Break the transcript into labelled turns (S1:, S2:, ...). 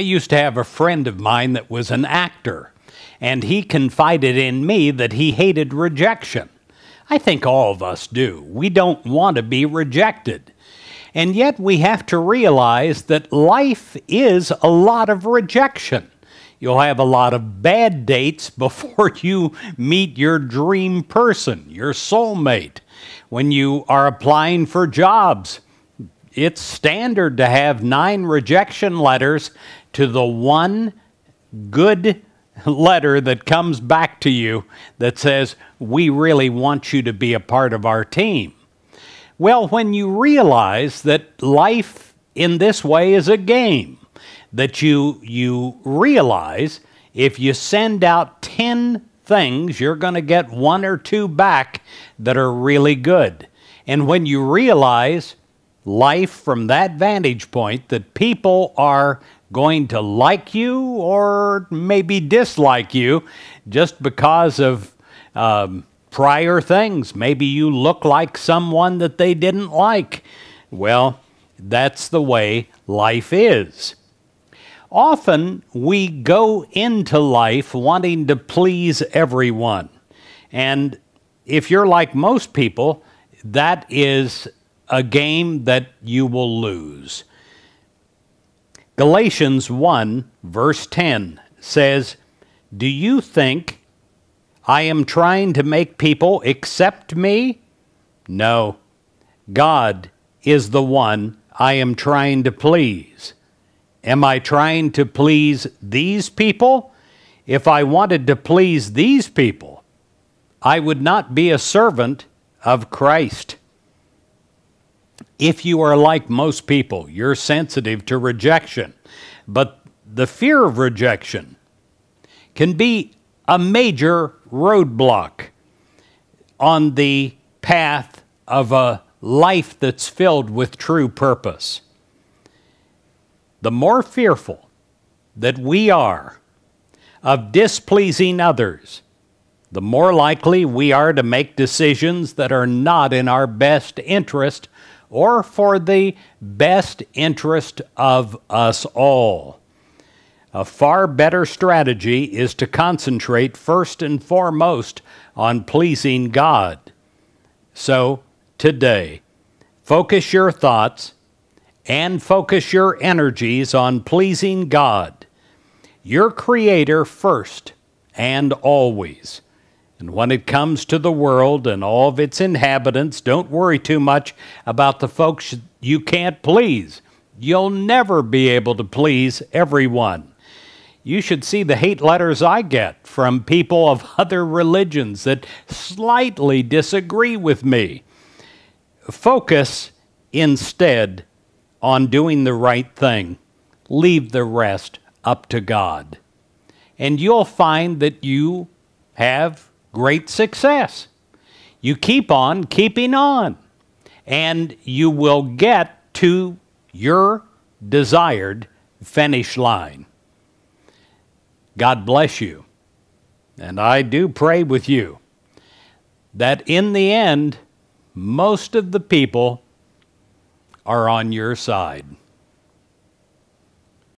S1: I used to have a friend of mine that was an actor, and he confided in me that he hated rejection. I think all of us do. We don't want to be rejected. And yet we have to realize that life is a lot of rejection. You'll have a lot of bad dates before you meet your dream person, your soulmate. When you are applying for jobs, it's standard to have nine rejection letters to the one good letter that comes back to you that says, We really want you to be a part of our team. Well, when you realize that life in this way is a game, that you, you realize if you send out 10 things, you're going to get one or two back that are really good. And when you realize life from that vantage point that people are going to like you or maybe dislike you just because of um, prior things. Maybe you look like someone that they didn't like. Well, that's the way life is. Often we go into life wanting to please everyone. And if you're like most people, that is a game that you will lose. Galatians 1, verse 10 says, Do you think I am trying to make people accept me? No. God is the one I am trying to please. Am I trying to please these people? If I wanted to please these people, I would not be a servant of Christ. If you are like most people, you're sensitive to rejection. But the fear of rejection can be a major roadblock on the path of a life that's filled with true purpose. The more fearful that we are of displeasing others, the more likely we are to make decisions that are not in our best interest or for the best interest of us all. A far better strategy is to concentrate first and foremost on pleasing God. So, today, focus your thoughts and focus your energies on pleasing God, your Creator first and always. And when it comes to the world and all of its inhabitants, don't worry too much about the folks you can't please. You'll never be able to please everyone. You should see the hate letters I get from people of other religions that slightly disagree with me. Focus instead on doing the right thing. Leave the rest up to God. And you'll find that you have great success. You keep on keeping on, and you will get to your desired finish line. God bless you. And I do pray with you that in the end, most of the people are on your side.